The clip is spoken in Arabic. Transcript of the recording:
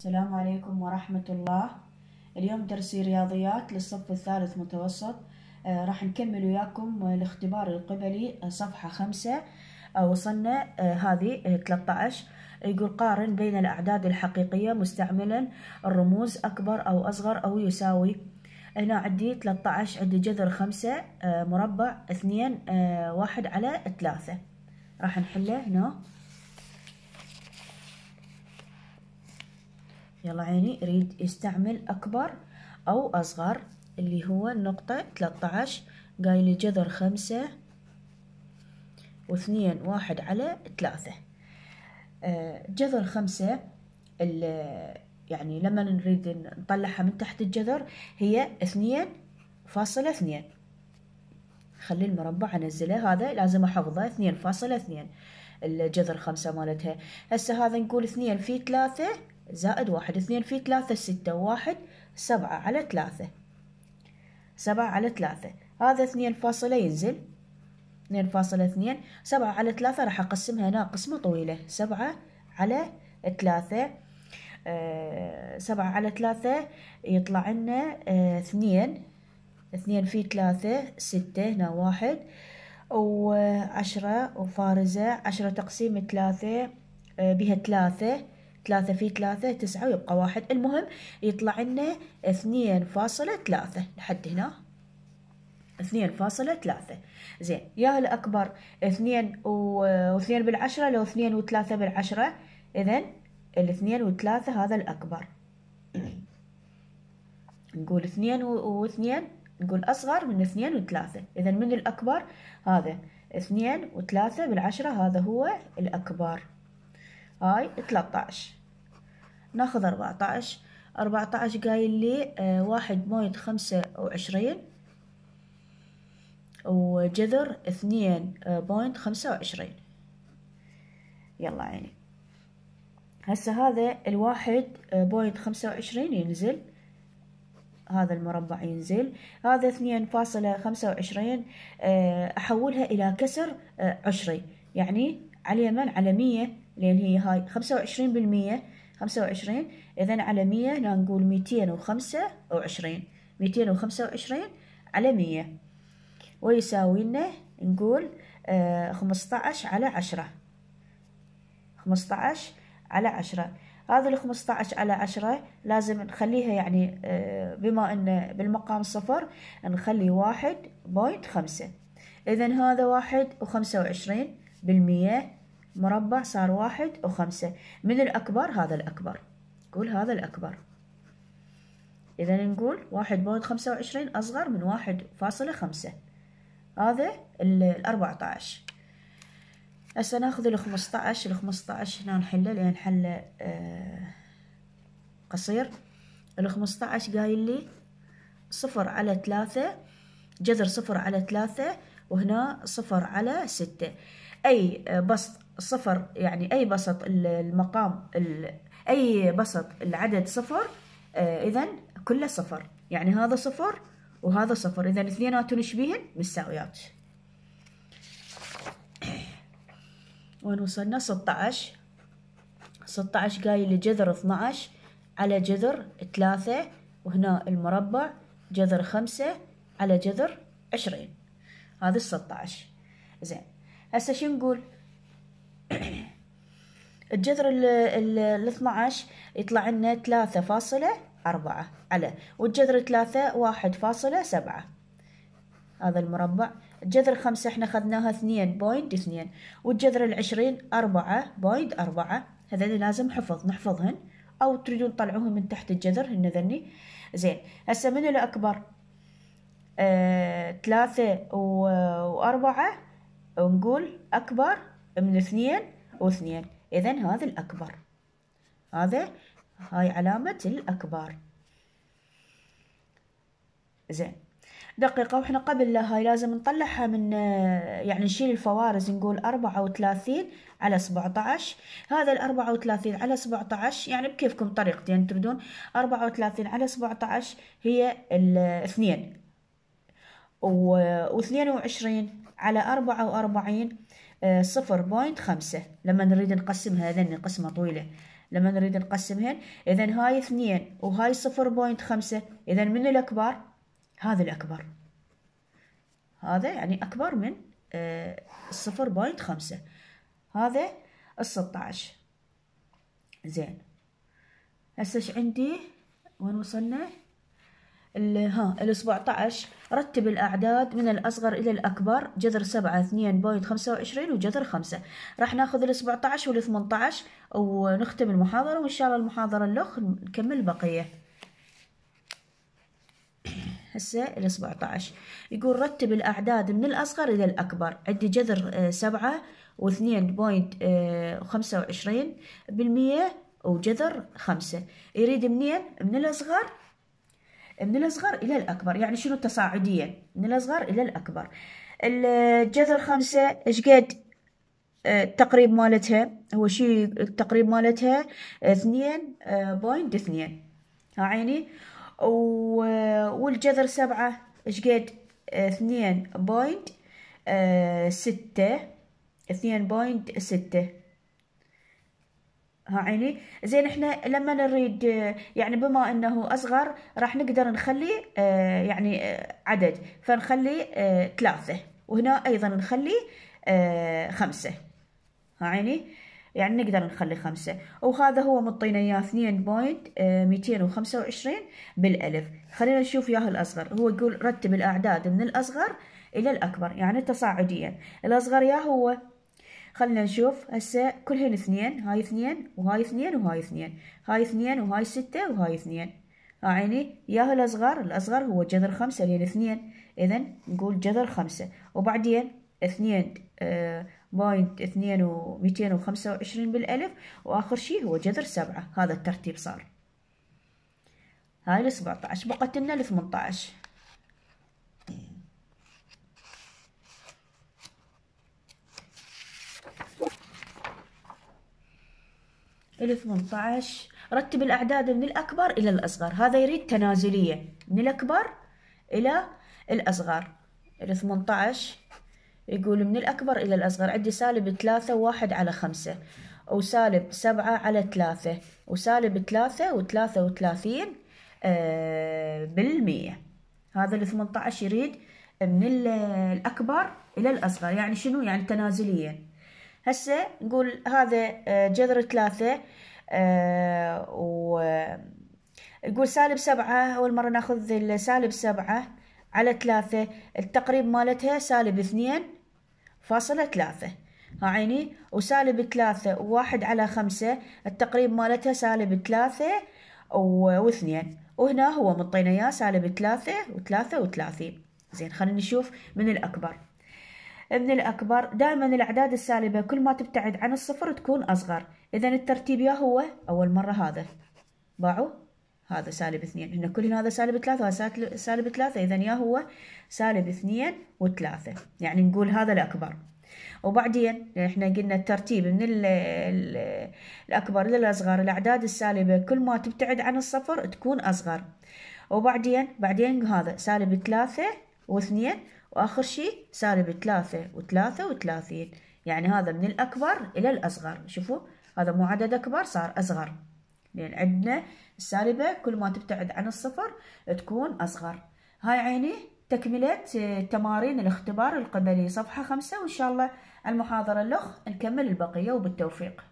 السلام عليكم ورحمة الله اليوم درسي رياضيات للصف الثالث متوسط آه، راح نكمل وياكم آه، الاختبار القبلي آه، صفحة خمسة وصلنا هذه 13 يقول قارن بين الأعداد الحقيقية مستعملا الرموز أكبر أو أصغر أو يساوي هنا عندي 13 عندي جذر خمسة مربع اثنين واحد على ثلاثة راح نحله هنا يلا عيني ريد استعمل أكبر أو أصغر اللي هو النقطة 13 قايل جذر خمسة واثنين واحد على ثلاثة آه جذر خمسة يعني لما نريد نطلعها من تحت الجذر هي اثنين فاصلة اثنين خلي المربع انزله هذا لازم احفظه اثنين فاصلة اثنين الجذر خمسة مالتها هسه هذا نقول اثنين في ثلاثة زائد واحد اثنين في ثلاثة ستة واحد سبعة على ثلاثة سبعة على ثلاثة هذا اثنين فاصلة ينزل اثنين فاصلة اثنين سبعة على ثلاثة راح أقسمها هنا قسمة طويلة سبعة على ثلاثة آه، سبعة على ثلاثة يطلع لنا آه، اثنين اثنين في ثلاثة ستة هنا واحد وعشرة وفارزة عشرة تقسيم ثلاثة آه، بها ثلاثة ثلاثة في ثلاثة تسعة ويبقى واحد المهم يطلع لنا اثنين فاصلة ثلاثة لحد هنا اثنين فاصلة ثلاثة زين يا الأكبر اثنين واثنين بالعشرة لو اثنين وثلاثة بالعشرة إذا الاثنين وثلاثة هذا الأكبر نقول اثنين واثنين نقول أصغر من اثنين وثلاثة إذا من الأكبر هذا اثنين وثلاثة بالعشرة هذا هو الأكبر اي 13 ناخذ 14 14 قايل لي آه، واحد مويد خمسة وعشرين وجذر اثنين بوينت آه، خمسة وعشرين يلا عيني هسه هذا الواحد بوينت آه، خمسة وعشرين ينزل هذا المربع ينزل هذا اثنين فاصلة خمسة وعشرين أحولها إلى كسر عشري يعني على يمن على مية لأن هي هاي خمسة وعشرين بالمية خمسة وعشرين إذا على مية نقول ميتين وخمسة وعشرين ميتين وخمسة وعشرين على مية ويساوي لنا نقول آه، خمسة عشر على عشرة خمسطعش على عشرة هذا الخمسطعش على عشرة لازم نخليها يعني آه، بما أن بالمقام صفر نخلي واحد بوينت خمسة إذا هذا واحد وخمسة وعشرين بالمية مربع صار واحد وخمسة من الأكبر هذا الأكبر قول هذا الأكبر إذا نقول واحد بوينت خمسة وعشرين أصغر من واحد فاصلة خمسة هذا الأربعة عشر هسه ناخذ الخمسة عشر الخمسة عشر هنا نحله لأن حله آه، قصير الخمسة عشر قايل لي صفر على ثلاثة جذر صفر على ثلاثة وهنا صفر على ستة أي آه، بسط صفر يعني أي بسط المقام أي بسط العدد صفر آه، إذا كله صفر يعني هذا صفر وهذا صفر إذا اثنيناتهم شبيهن متساويات وين وصلنا 16 16 قايل جذر 12 على جذر 3 وهنا المربع جذر 5 على جذر 20 هذا 16 زين هسه شو نقول الجذر ال 12 يطلع لنا ثلاثة فاصلة أربعة على والجذر ثلاثة واحد فاصلة سبعة هذا المربع الجذر خمسة احنا خذناها اثنين بوينت اثنين والجذر العشرين أربعة بوينت أربعة هذين لازم حفظ نحفظهن أو تريدون تطلعوهن من تحت الجذر هن ذني زين هسا من الأكبر؟ آه، ثلاثة وأربعة نقول أكبر من اثنين واثنين إذا هذا الأكبر هذا هاي علامة الأكبر زين دقيقة واحنا قبل هاي لازم نطلعها من يعني نشيل الفوارز نقول أربعة وثلاثين على سبعة عشر هذا الأربعة وثلاثين على سبعة عشر يعني بكيفكم طريقتين يعني أربعة وثلاثين على سبعة عشر هي الاثنين واثنين وعشرين على أربعة وأربعين صفر بوينت خمسة لما نريد نقسمها هذا نقسمها طويلة لما نريد نقسمهن إذا هاي اثنين وهاي صفر بوينت خمسة إذا من الأكبر هذا الأكبر هذا يعني أكبر من آه، صفر بوينت خمسة هذا الستة عشر زين هسه عندي وين وصلنا ال ها ال 17 رتب الأعداد من الأصغر إلى الأكبر جذر سبعة اثنين بوينت خمسة وعشرين وجذر خمسة راح ناخذ الـ 17 والـ 18 ونختم المحاضرة وإن شاء الله المحاضرة الأخ نكمل البقية هسه الـ 17 يقول رتب الأعداد من الأصغر إلى الأكبر عندي جذر آه، سبعة واثنين بوينت آه، خمسة وعشرين بالمية وجذر خمسة يريد منين من الأصغر من الأصغر إلى الأكبر يعني شنو تصاعديا من الأصغر إلى الأكبر الجذر خمسة إشقد آه، التقريب مالتها هو شي التقريب مالتها اثنين آه، بوينت اثنين ها عيني آه، والجذر سبعة إشقد اثنين بوينت ستة اثنين بوينت ستة ها عيني زين احنا لما نريد يعني بما انه اصغر راح نقدر نخلي آه، يعني آه، عدد فنخلي آه، ثلاثة وهنا ايضا نخلي خمسة ها عيني يعني نقدر نخلي خمسة وهذا هو مطينا اياه اثنين بوينت ميتين وخمسة وعشرين بالالف خلينا نشوف ياه الاصغر هو يقول رتب الاعداد من الاصغر الى الاكبر يعني تصاعديا الاصغر ياه هو خلينا نشوف هسه كلهن اثنين هاي اثنين وهاي اثنين وهاي اثنين هاي اثنين وهاي ستة وهاي اثنين عيني ياهو الأصغر الأصغر هو جذر خمسة لين اثنين إذا نقول جذر خمسة وبعدين اثنين بوينت آه، اثنين وميتين وخمسة وعشرين بالألف وآخر شي هو جذر سبعة هذا الترتيب صار هاي السبعة عشر بقت لنا الثمنتاعش 18 رتب الأعداد من الأكبر إلى الأصغر هذا يريد تنازلية من الأكبر إلى الأصغر ال 18 يقول من الأكبر إلى الأصغر عندي سالب ثلاثة 1 على خمسة وسالب سبعة على ثلاثة وسالب ثلاثة وثلاثة وثلاثين آه، بالمية هذا ال 18 يريد من الأكبر إلى الأصغر يعني شنو يعني تنازلية هسه نقول هذا آه، جذر ثلاثة ونقول آه، و نقول سالب سبعة أول مرة ناخذ السالب سبعة على ثلاثة التقريب مالتها سالب اثنين فاصلة ثلاثة ها عيني وسالب ثلاثة وواحد على خمسة التقريب مالتها سالب ثلاثة واثنين وهنا هو مطينا اياه سالب ثلاثة وثلاثة وثلاثين زين خلينا نشوف من الأكبر من الأكبر دائما الأعداد السالبة كل ما تبتعد عن الصفر تكون أصغر إذا الترتيب يا هو أول مرة هذا باعوا هذا سالب اثنين هنا كل هذا سالب ثلاثة وهذا سالب ثلاثة إذا يا هو سالب اثنين وثلاثة يعني نقول هذا الأكبر وبعدين احنا قلنا الترتيب من ال الـ الأكبر للأصغر الأعداد السالبة كل ما تبتعد عن الصفر تكون أصغر وبعدين بعدين هذا سالب ثلاثة واثنين وآخر شيء سالب ثلاثة وثلاثة وثلاثين يعني هذا من الأكبر إلى الأصغر شوفوا هذا مو عدد أكبر صار أصغر لأن عندنا السالبة كل ما تبتعد عن الصفر تكون أصغر هاي عيني تكملة آه، تمارين الاختبار القبلي صفحة خمسة وإن شاء الله المحاضرة الأخ نكمل البقية وبالتوفيق